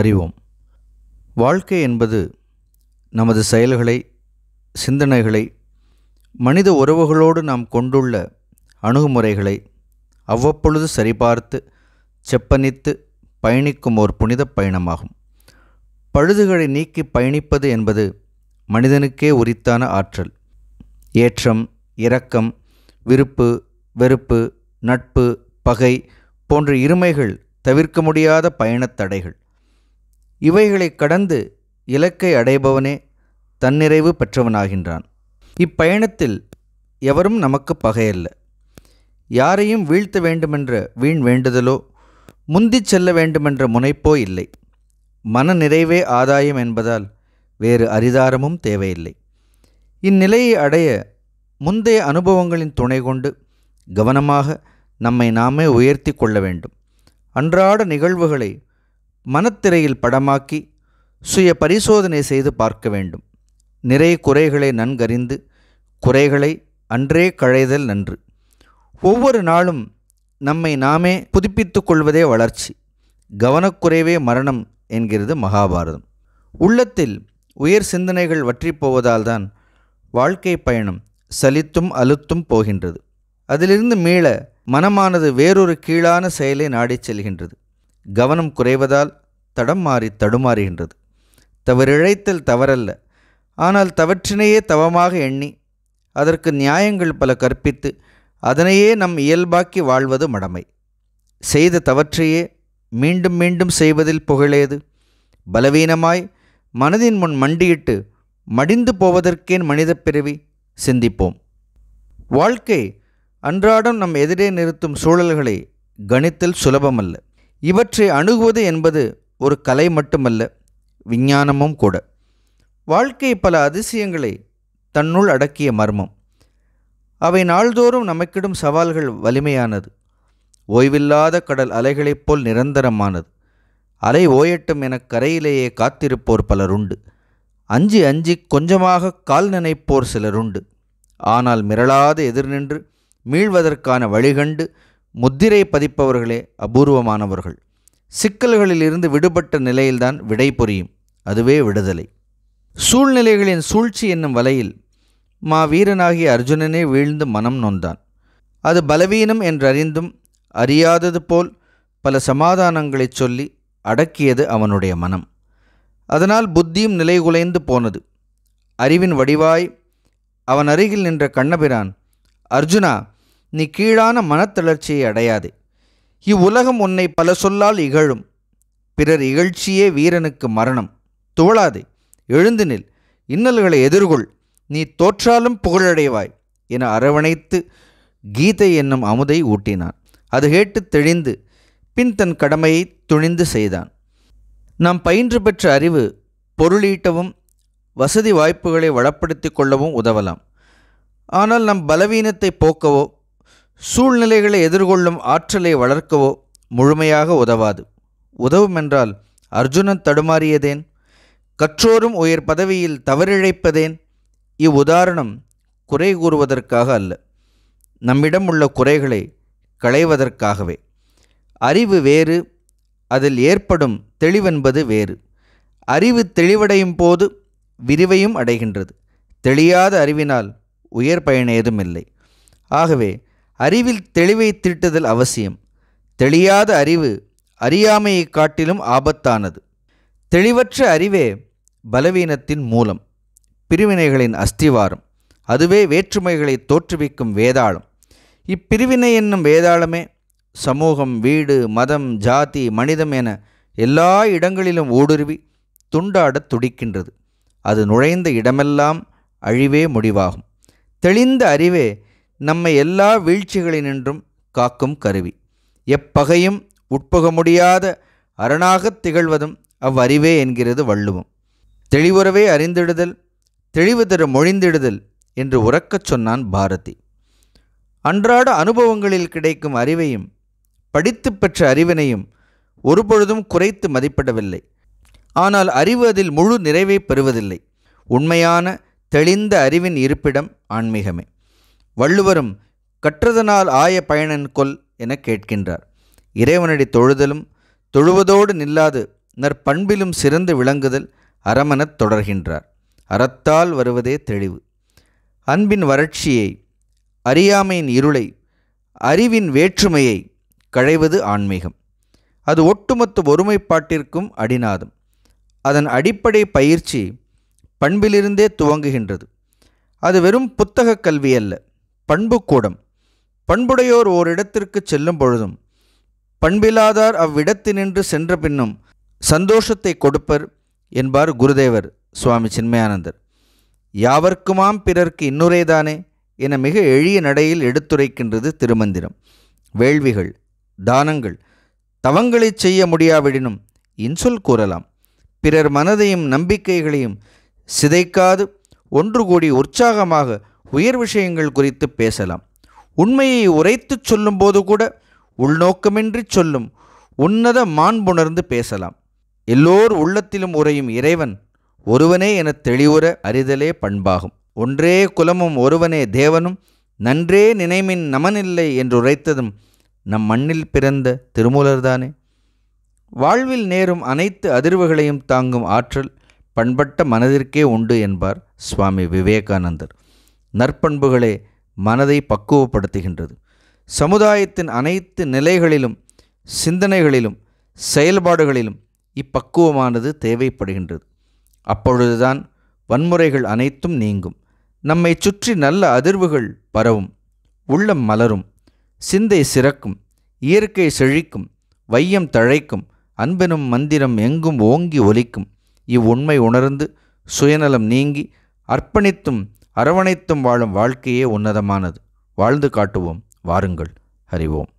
அறிவோம் வாழ்க்கை என்பது நமது செயல்களை சிந்தனைகளை மனித உறவுகளோடு நாம் கொண்டுள்ள அணுகுமுறைகளை அவ்வப்பொழுது சரிபார்த்து செப்பனித்து பயணிக்கும் ஓர் புனித பயணமாகும் பழுதுகளை நீக்கி பயணிப்பது என்பது மனிதனுக்கே உரித்தான ஆற்றல் ஏற்றம் இரக்கம் விருப்பு வெறுப்பு நட்பு பகை போன்ற இருமைகள் தவிர்க்க முடியாத பயணத் தடைகள் இவைகளை கடந்து இலக்கை அடைபவனே தன்னிறைவு பெற்றவனாகின்றான் இப்பயணத்தில் எவரும் நமக்கு பகையல்ல யாரையும் வீழ்த்த வேண்டுமென்ற வீண் வேண்டுதலோ முந்தி செல்ல வேண்டுமென்ற முனைப்போ இல்லை மன நிறைவே ஆதாயம் என்பதால் வேறு அரிதாரமும் தேவையில்லை இந்நிலையை அடைய முந்தைய அனுபவங்களின் துணை கொண்டு கவனமாக நம்மை நாமே உயர்த்தி கொள்ள வேண்டும் அன்றாட நிகழ்வுகளை மனத்திரையில் படமாக்கி சுய பரிசோதனை செய்து பார்க்க வேண்டும் நிறை குறைகளை நன்கறிந்து குறைகளை அன்றே களைதல் நன்று ஒவ்வொரு நாளும் நம்மை நாமே புதுப்பித்து கொள்வதே வளர்ச்சி கவனக்குறைவே மரணம் என்கிறது மகாபாரதம் உள்ளத்தில் உயர் சிந்தனைகள் வற்றி போவதால்தான் வாழ்க்கை பயணம் சலித்தும் அழுத்தும் போகின்றது அதிலிருந்து மீள மனமானது வேறொரு கீழான செயலை நாடிச் செல்கின்றது கவனம் குறைவதால் தடம் மாறி தடுமாறுகின்றது தவறிழைத்தல் தவறல்ல ஆனால் தவற்றினையே தவமாக எண்ணி அதற்கு நியாயங்கள் பல கற்பித்து அதனையே நம் இயல்பாக்கி வாழ்வது மடமை செய்த தவற்றையே மீண்டும் மீண்டும் செய்வதில் புகழேது பலவீனமாய் மனதின் முன் மண்டியிட்டு மடிந்து போவதற்கேன் மனித பிறவி சிந்திப்போம் வாழ்க்கை அன்றாடம் நம் எதிரே நிறுத்தும் சூழல்களை கணித்தல் சுலபமல்ல இவற்றை அணுகுவது என்பது ஒரு கலை மட்டுமல்ல விஞ்ஞானமும் கூட வாழ்க்கை பல அதிசயங்களை தன்னுள் அடக்கிய மர்மம் அவை நாள்தோறும் நமக்கிடும் சவால்கள் வலிமையானது ஓய்வில்லாத கடல் அலைகளைப் போல் நிரந்தரமானது அலை ஓயட்டும் என கரையிலேயே காத்திருப்போர் பலருண்டு அஞ்சி அஞ்சி கொஞ்சமாக கால் நினைப்போர் சிலருண்டு ஆனால் மிரளாத எதிர்நின்று மீழ்வதற்கான வழிகண்டு முத்திரை பதிப்பவர்களே அபூர்வமானவர்கள் சிக்கல்களிலிருந்து விடுபட்ட நிலையில்தான் விடை புரியும் அதுவே விடுதலை சூழ்நிலைகளின் சூழ்ச்சி என்னும் வலையில் மா வீரனாகிய அர்ஜுனனே வீழ்ந்து மனம் நொந்தான் அது பலவீனம் என்றறிந்தும் அறியாதது போல் பல சமாதானங்களை சொல்லி அடக்கியது அவனுடைய மனம் அதனால் புத்தியும் நிலைகுலைந்து போனது அறிவின் வடிவாய் அவன் அருகில் நின்ற கண்ணபிரான் அர்ஜுனா நீ கீழான மனத்தளர்ச்சியை அடையாதே இவ்வுலகம் உன்னை பல சொல்லால் இகழும் பிறர் இகழ்ச்சியே வீரனுக்கு மரணம் துவளாதே எழுந்து நில் இன்னல்களை எதிர்கொள் நீ தோற்றாலும் புகழடைவாய் என அரவணைத்து கீதை என்னும் அமுதை ஊட்டினான் அது கேட்டு தெளிந்து பின் தன் கடமையை துணிந்து செய்தான் நாம் பயின்று பெற்ற அறிவு பொருளீட்டவும் வசதி வாய்ப்புகளை வளப்படுத்தி கொள்ளவும் உதவலாம் ஆனால் நம் பலவீனத்தை போக்கவோ சூழ்நிலைகளை எதிர்கொள்ளும் ஆற்றலை வளர்க்கவோ முழுமையாக உதவாது உதவும் என்றால் அர்ஜுனன் தடுமாறியதேன் கற்றோரும் உயர் பதவியில் தவறிழைப்பதேன் இவ்வுதாரணம் குறை கூறுவதற்காக அல்ல நம்மிடம் உள்ள குறைகளை களைவதற்காகவே அறிவு வேறு அதில் ஏற்படும் தெளிவென்பது வேறு அறிவு தெளிவடையும் போது விரிவையும் அடைகின்றது தெளியாத அறிவினால் உயர் பயன் ஏதும் இல்லை ஆகவே அறிவில் தெளிவை திட்டுதல் அவசியம் தெளியாத அறிவு அறியாமையை காட்டிலும் ஆபத்தானது தெளிவற்ற அறிவே பலவீனத்தின் மூலம் பிரிவினைகளின் அஸ்திவாரம் அதுவே வேற்றுமைகளை தோற்றுவிக்கும் வேதாளம் இப்பிரிவினை என்னும் வேதாளமே சமூகம் வீடு மதம் ஜாதி மனிதம் என எல்லா இடங்களிலும் ஊடுருவி துண்டாடத் துடிக்கின்றது அது நுழைந்த இடமெல்லாம் அழிவே முடிவாகும் தெளிந்த அறிவே நம்மை எல்லா வீழ்ச்சிகளினின்றும் காக்கும் கருவி எப்பகையும் உட்புக முடியாத அரணாகத் திகழ்வதும் அவ்வறிவே என்கிறது வள்ளுவம் தெளிவுறவே அறிந்திடுதல் தெளிவு தர மொழிந்திடுதல் என்று உறக்கச் சொன்னான் பாரதி அன்றாட அனுபவங்களில் கிடைக்கும் அறிவையும் படித்து பெற்ற அறிவினையும் ஒருபொழுதும் குறைத்து மதிப்பிடவில்லை ஆனால் அறிவு அதில் முழு நிறைவை பெறுவதில்லை உண்மையான தெளிந்த அறிவின் இருப்பிடம் ஆன்மீகமே வள்ளுவரும் கற்றதனால் ஆய பயனன் கொல் என கேட்கின்றார் இறைவனடி தொழுதலும் தொழுவதோடு நில்லாது நற்பண்பிலும் சிறந்து விளங்குதல் அறமெனத் தொடர்கின்றார் அறத்தால் வருவதே தெளிவு அன்பின் வறட்சியை அறியாமையின் இருளை அறிவின் வேற்றுமையை களைவது ஆன்மீகம் அது ஒட்டுமொத்த ஒருமைப்பாட்டிற்கும் அடிநாதம் அதன் அடிப்படை பயிற்சி பண்பிலிருந்தே துவங்குகின்றது அது வெறும் புத்தகக் கல்வி அல்ல பண்புக்கூடம் பண்புடையோர் ஓரிடத்திற்கு செல்லும் பொழுதும் பண்பில்லாதார் அவ்விடத்தினின்று சென்ற பின்னும் சந்தோஷத்தை கொடுப்பர் என்பார் குருதேவர் சுவாமி சின்மயானந்தர் யாவர்க்குமாம் பிறர்க்கு இன்னுரைதானே என மிக எளிய நடையில் எடுத்துரைக்கின்றது திருமந்திரம் வேள்விகள் தானங்கள் தவங்களை செய்ய முடியாவிடனும் இன்சொல் கூறலாம் பிறர் மனதையும் நம்பிக்கைகளையும் சிதைக்காது ஒன்று கூடி உற்சாகமாக உயர் விஷயங்கள் குறித்து பேசலாம் உண்மையை உரைத்து சொல்லும்போது கூட உள்நோக்கமின்றி சொல்லும் உன்னத மாண்புணர்ந்து பேசலாம் எல்லோர் உள்ளத்திலும் உரையும் இறைவன் ஒருவனே என தெளிவுற அறிதலே பண்பாகும் ஒன்றே குலமும் ஒருவனே தேவனும் நன்றே நினைமின் நமனில்லை என்று உரைத்ததும் நம் மண்ணில் பிறந்த திருமூலர்தானே வாழ்வில் நேரும் அனைத்து அதிர்வுகளையும் தாங்கும் ஆற்றல் பண்பட்ட மனதிற்கே உண்டு என்பார் சுவாமி விவேகானந்தர் நற்பண்புகளே மனதை பக்குவப்படுத்துகின்றது சமுதாயத்தின் அனைத்து நிலைகளிலும் சிந்தனைகளிலும் செயல்பாடுகளிலும் இப்பக்குவமானது தேவைப்படுகின்றது அப்பொழுதுதான் வன்முறைகள் அனைத்தும் நீங்கும் நம்மை சுற்றி நல்ல அதிர்வுகள் பரவும் உள்ளம் மலரும் சிந்தை சிறக்கும் இயற்கை செழிக்கும் வையம் தழைக்கும் அன்பெனும் மந்திரம் எங்கும் ஓங்கி ஒலிக்கும் இவ்வுண்மை உணர்ந்து சுயநலம் நீங்கி அர்ப்பணித்தும் அரவணைத்தும் வாழும் வாழ்க்கையே உன்னதமானது வாழ்ந்து காட்டுவோம் வாருங்கள் அறிவோம்